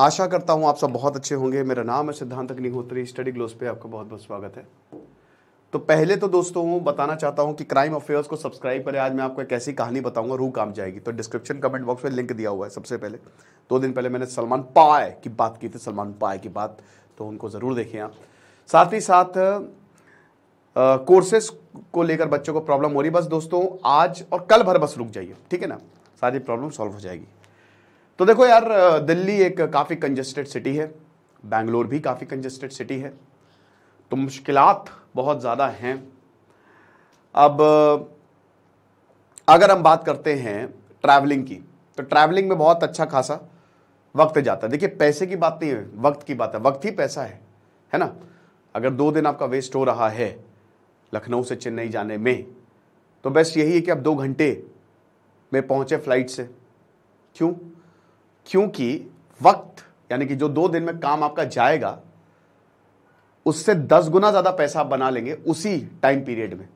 आशा करता हूँ आप सब बहुत अच्छे होंगे मेरा नाम है सिद्धांत अग्निहोत्री स्टडी ग्लोस पे आपका बहुत बहुत स्वागत है तो पहले तो दोस्तों बताना चाहता हूँ कि क्राइम अफेयर्स को सब्सक्राइब करें आज मैं आपको एक ऐसी कहानी बताऊंगा रूह काम जाएगी तो डिस्क्रिप्शन कमेंट बॉक्स में लिंक दिया हुआ है सबसे पहले दो दिन पहले मैंने सलमान पाए की बात की थी सलमान पाए की बात तो उनको ज़रूर देखें आप साथ ही साथ कोर्सेस को लेकर बच्चों को प्रॉब्लम हो रही बस दोस्तों आज और कल भर बस रुक जाइए ठीक है ना सारी प्रॉब्लम सॉल्व हो जाएगी तो देखो यार दिल्ली एक काफ़ी कंजेस्टेड सिटी है बेंगलोर भी काफ़ी कंजेस्टेड सिटी है तो मुश्किल बहुत ज़्यादा हैं अब अगर हम बात करते हैं ट्रैवलिंग की तो ट्रैवलिंग में बहुत अच्छा खासा वक्त जाता है देखिए पैसे की बात नहीं है वक्त की बात है वक्त ही पैसा है है ना अगर दो दिन आपका वेस्ट हो रहा है लखनऊ से चेन्नई जाने में तो बेस्ट यही है कि आप दो घंटे में पहुंचे फ्लाइट से क्यों क्योंकि वक्त यानी कि जो दो दिन में काम आपका जाएगा उससे दस गुना ज़्यादा पैसा आप बना लेंगे उसी टाइम पीरियड में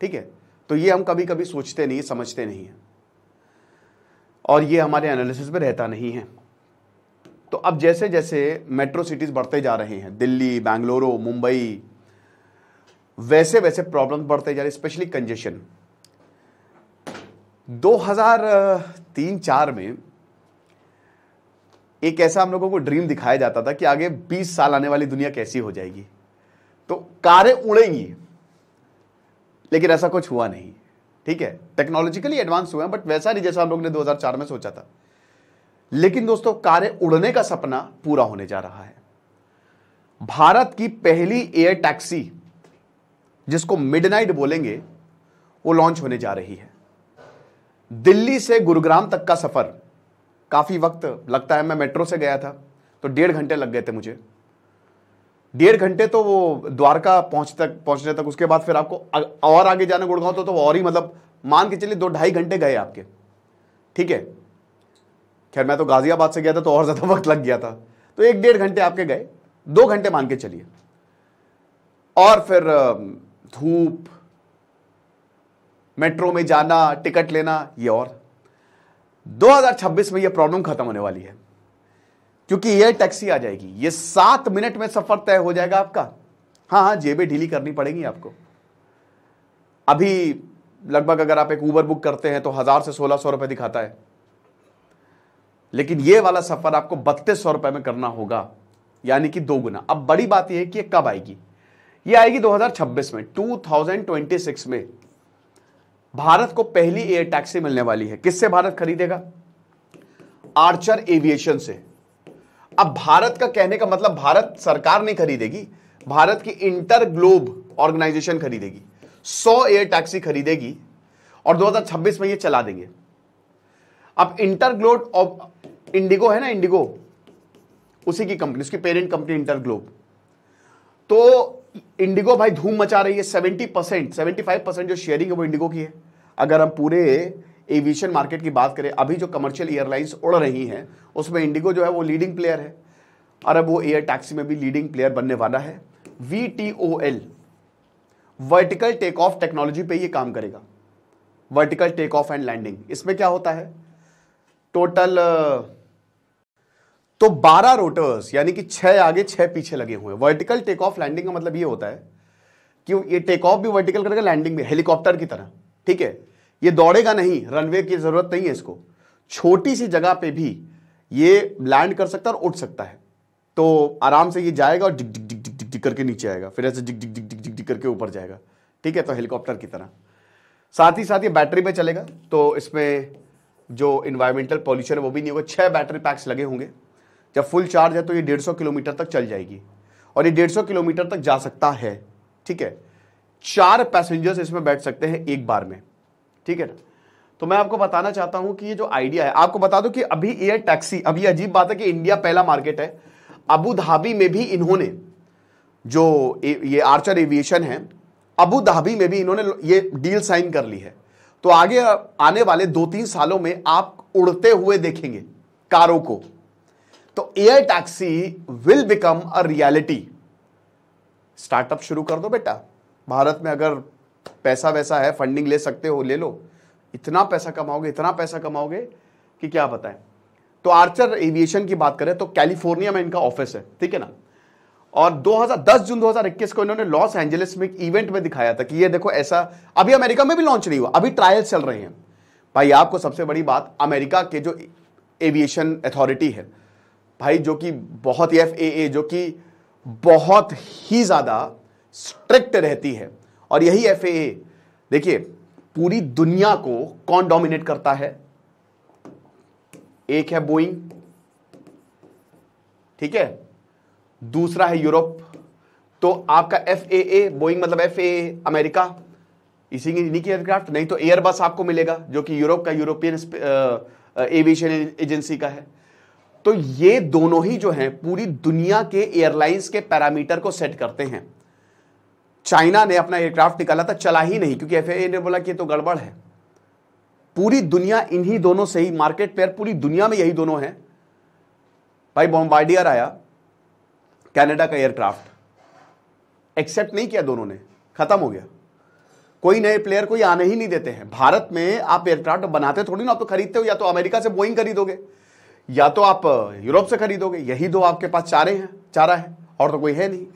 ठीक है तो ये हम कभी कभी सोचते नहीं समझते नहीं है और ये हमारे एनालिसिस में रहता नहीं है तो अब जैसे जैसे मेट्रो सिटीज़ बढ़ते जा रहे हैं दिल्ली बेंगलुरु मुंबई वैसे वैसे प्रॉब्लम बढ़ते जा रहे हैं स्पेशली कंजेशन तीन चार में एक ऐसा हम लोगों को ड्रीम दिखाया जाता था कि आगे 20 साल आने वाली दुनिया कैसी हो जाएगी तो कारें उड़ेंगी लेकिन ऐसा कुछ हुआ नहीं ठीक है टेक्नोलॉजिकली एडवांस हुए हैं बट वैसा नहीं जैसा हम लोग ने 2004 में सोचा था लेकिन दोस्तों कारें उड़ने का सपना पूरा होने जा रहा है भारत की पहली एयर टैक्सी जिसको मिडनाइट बोलेंगे वो लॉन्च होने जा रही है दिल्ली से गुरुग्राम तक का सफर काफ़ी वक्त लगता है मैं मेट्रो से गया था तो डेढ़ घंटे लग गए थे मुझे डेढ़ घंटे तो वो द्वारका पहुँच तक पहुँचने तक उसके बाद फिर आपको और आगे जाना गुड़गांव तो, तो और ही मतलब मान के चलिए दो ढाई घंटे गए आपके ठीक है खैर मैं तो गाज़ियाबाद से गया था तो और ज़्यादा वक्त लग गया था तो एक डेढ़ घंटे आपके गए दो घंटे मान के चलिए और फिर धूप मेट्रो में जाना टिकट लेना ये और 2026 में यह प्रॉब्लम खत्म होने वाली है क्योंकि यह टैक्सी आ जाएगी ये सात मिनट में सफर तय हो जाएगा आपका हाँ हाँ जेबें ढीली करनी पड़ेगी आपको अभी लगभग अगर आप एक ऊबर बुक करते हैं तो हजार से सोलह सौ रुपए दिखाता है लेकिन ये वाला सफर आपको बत्तीस सौ रुपए में करना होगा यानी कि दो गुना अब बड़ी बात यह है कि कब आएगी यह आएगी 2026 में 2026 में भारत को पहली एयर टैक्सी मिलने वाली है किससे भारत खरीदेगा आर्चर एविएशन से अब भारत का कहने का मतलब भारत सरकार नहीं खरीदेगी भारत की इंटर ग्लोब ऑर्गेनाइजेशन खरीदेगी 100 एयर टैक्सी खरीदेगी और 2026 में ये चला देंगे अब इंटर ग्लोब ऑफ इंडिगो है ना इंडिगो उसी की कंपनी उसकी पेरेंट कंपनी इंटर ग्लोब तो इंडिगो भाई धूम मचा रही है seventy percent seventy five percent जो शेयरिंग है वो इंडिगो की है अगर हम पूरे एविएशन मार्केट की बात करें अभी जो कमर्शियल एयरलाइंस उड़ रही हैं उसमें इंडिगो जो है वो लीडिंग प्लेयर है और अब वो एयर टैक्सी में भी लीडिंग प्लेयर बनने वाला है V T O L vertical take off technology पे ये काम करेगा vertical take off and landing इसमें क्या होता है टोटल uh, तो 12 रोटर्स यानी कि छह आगे छह पीछे लगे हुए वर्टिकल टेक ऑफ लैंडिंग का मतलब ये होता है कि ये टेक ऑफ भी वर्टिकल करेगा लैंडिंग भी हेलीकॉप्टर की तरह ठीक है ये दौड़ेगा नहीं रनवे की जरूरत नहीं है इसको छोटी सी जगह पे भी ये लैंड कर सकता है और उठ सकता है तो आराम से ये जाएगा और डिग डिग डिग डिग डिग करके नीचे आएगा फिर ऐसे डिग डिग डिग डिग डिग करके ऊपर जाएगा ठीक है तो हेलीकॉप्टर की तरह साथ ही साथ ये बैटरी पे चलेगा तो इसमें जो इन्वायरमेंटल पॉल्यूशन है वो भी नहीं होगा छः बैटरी पैक्स लगे होंगे जब फुल चार्ज है तो ये डेढ़ सौ किलोमीटर तक चल जाएगी और ये डेढ़ सौ किलोमीटर तक जा सकता है ठीक है चार पैसेंजर्स इसमें बैठ सकते हैं एक बार में ठीक है ना तो मैं आपको बताना चाहता हूं कि ये जो आइडिया है आपको बता दो कि अभी एयर टैक्सी अभी अजीब बात है कि इंडिया पहला मार्केट है अबू धाबी में भी इन्होंने जो ये आर्चर एविएशन है अबू धाबी में भी इन्होंने ये डील साइन कर ली है तो आगे आने वाले दो तीन सालों में आप उड़ते हुए देखेंगे कारों को तो air taxi will become a reality startup शुरू कर दो बेटा भारत में अगर पैसा वैसा है फंडिंग ले सकते हो ले लो इतना पैसा कमाओगे इतना पैसा कमाओगे कि क्या बताएं तो आर्चर एविएशन की बात करें तो कैलिफोर्निया में इनका ऑफिस है ठीक है ना और 2010 जून 2021 को इन्होंने लॉस एंजलिस में एक इवेंट में दिखाया था कि ये देखो ऐसा अभी अमेरिका में भी लॉन्च नहीं हुआ अभी ट्रायल चल रहे हैं भाई आपको सबसे बड़ी बात अमेरिका के जो एविएशन अथॉरिटी है भाई जो कि बहुत ही एफ ए ए जो कि बहुत ही ज़्यादा स्ट्रिक्ट रहती है और यही एफ ए देखिए पूरी दुनिया को कौन डोमिनेट करता है एक है बोइंग ठीक है दूसरा है यूरोप तो आपका एफ ए ए बोइंग मतलब एफ ए अमेरिका इसी इन्हीं की एयरक्राफ्ट नहीं तो एयरबस आपको मिलेगा जो कि यूरोप का यूरोपियन एविएशन एजेंसी का है तो ये दोनों ही जो हैं पूरी दुनिया के एयरलाइंस के पैरामीटर को सेट करते हैं चाइना ने अपना एयरक्राफ्ट निकाला था चला ही नहीं क्योंकि एफएए ने बोला कि ये तो गड़बड़ है पूरी दुनिया इन्हीं दोनों से ही मार्केट पेयर पूरी दुनिया में यही दोनों हैं भाई बॉम्बार्डियर आया कैनेडा का एयरक्राफ्ट एक्सेप्ट नहीं किया दोनों ने खत्म हो गया कोई नए प्लेयर को आने ही नहीं देते हैं भारत में आप एयरक्राफ्ट बनाते थोड़ी ना आप तो खरीदते हो या तो अमेरिका से बोइंग खरीदोगे या तो आप यूरोप से खरीदोगे यही दो आपके पास चारे हैं चारा है और तो कोई है नहीं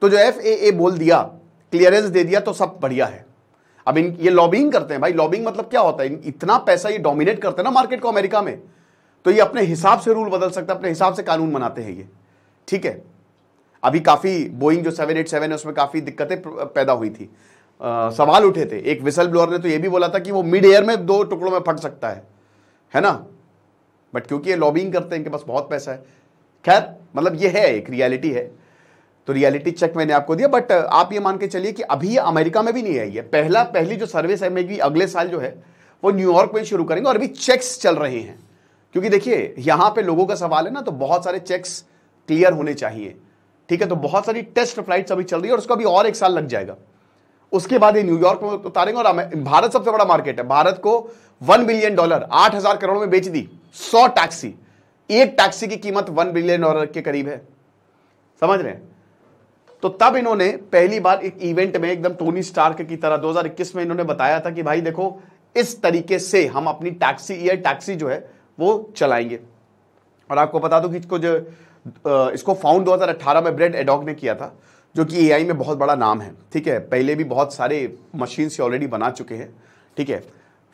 तो जो एफ ए ए बोल दिया क्लियरेंस दे दिया तो सब बढ़िया है अब इन ये लॉबिंग करते हैं भाई लॉबिंग मतलब क्या होता है इतना पैसा ये डोमिनेट करते हैं ना मार्केट को अमेरिका में तो ये अपने हिसाब से रूल बदल सकता है अपने हिसाब से कानून बनाते हैं ये ठीक है अभी काफ़ी बोइंग जो सेवन एट सेवन है उसमें काफ़ी दिक्कतें पैदा हुई थी आ, सवाल उठे थे एक विसल ब्लोअर ने तो ये भी बोला था कि वो मिड एयर में दो टुकड़ों में फट सकता है है ना बट क्योंकि ये लॉबिंग करते हैं इनके पास बहुत पैसा है खैर मतलब ये है एक रियलिटी है तो रियलिटी चेक मैंने आपको दिया बट uh, आप ये मान के चलिए कि अभी ये अमेरिका में भी नहीं आई है पहला पहली जो सर्विस है मे अगले साल जो है वो न्यूयॉर्क में शुरू करेंगे और अभी चेक्स चल रहे हैं क्योंकि देखिए यहाँ पे लोगों का सवाल है ना तो बहुत सारे चेक्स क्लियर होने चाहिए ठीक है तो बहुत सारी टेस्ट फ्लाइट्स अभी चल रही है और उसको अभी और एक साल लग जाएगा उसके बाद ये न्यूयॉर्क में उतारेंगे और भारत सबसे बड़ा मार्केट है भारत को वन बिलियन डॉलर आठ करोड़ में बेच दी सौ टैक्सी एक टैक्सी की कीमत वन बिलियन डॉलर के करीब है समझ रहे हैं तो तब इन्होंने पहली बार एक इवेंट में एकदम टोनी स्टार्क की तरह 2021 में इन्होंने बताया था कि भाई देखो इस तरीके से हम अपनी टैक्सी या टैक्सी जो है वो चलाएंगे और आपको बता दूं कि इसको जो इसको फाउंड 2018 में ब्रेड एडॉक ने किया था जो कि एआई में बहुत बड़ा नाम है ठीक है पहले भी बहुत सारे मशीन्स ऑलरेडी बना चुके हैं ठीक है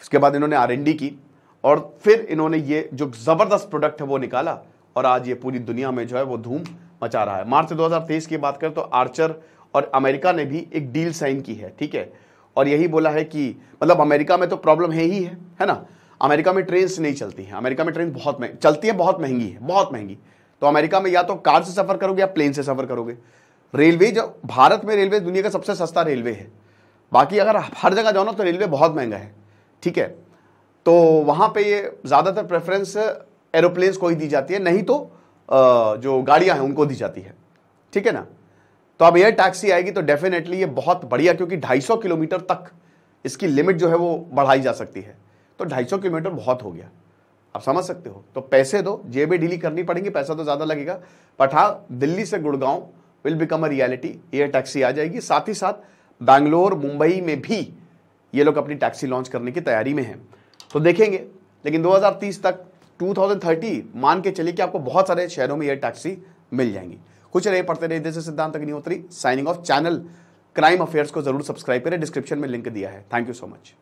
उसके बाद इन्होंने आर की और फिर इन्होंने ये जो ज़बरदस्त प्रोडक्ट है वो निकाला और आज ये पूरी दुनिया में जो है वो धूम मचा रहा है मार्च 2023 की बात करें तो आर्चर और अमेरिका ने भी एक डील साइन की है ठीक है और यही बोला है कि मतलब अमेरिका में तो प्रॉब्लम है ही है है ना अमेरिका में ट्रेन नहीं चलती हैं अमेरिका में ट्रेन बहुत महंग चलती है बहुत महंगी है बहुत महंगी तो अमेरिका में या तो कार से सफ़र करोगे या प्लेन से सफ़र करोगे रेलवे जो भारत में रेलवे दुनिया का सबसे सस्ता रेलवे है बाकी अगर हर जगह जाओ ना तो रेलवे बहुत महंगा है ठीक है तो वहाँ पे ये ज़्यादातर प्रेफरेंस एरोप्लेन्स को ही दी जाती है नहीं तो uh, जो गाड़ियाँ हैं उनको दी जाती है ठीक है ना तो अब एयर टैक्सी आएगी तो डेफिनेटली ये बहुत बढ़िया क्योंकि 250 किलोमीटर तक इसकी लिमिट जो है वो बढ़ाई जा सकती है तो 250 किलोमीटर बहुत हो गया आप समझ सकते हो तो पैसे दो जेबें डीली करनी पड़ेंगी पैसा तो ज़्यादा लगेगा बट हाँ दिल्ली से Gurgaon will become a reality air taxi आ जाएगी साथ ही साथ बैंगलोर मुंबई में भी ये लोग अपनी टैक्सी लॉन्च करने की तैयारी में हैं तो देखेंगे लेकिन 2030 तक 2030 मान के चलिए कि आपको बहुत सारे शहरों में यह टैक्सी मिल जाएंगी कुछ रहे पढ़ते रहे जैसे Siddhant Agnihotri signing off channel crime affairs को जरूर सब्सक्राइब करें डिस्क्रिप्शन में लिंक दिया है थैंक यू सो मच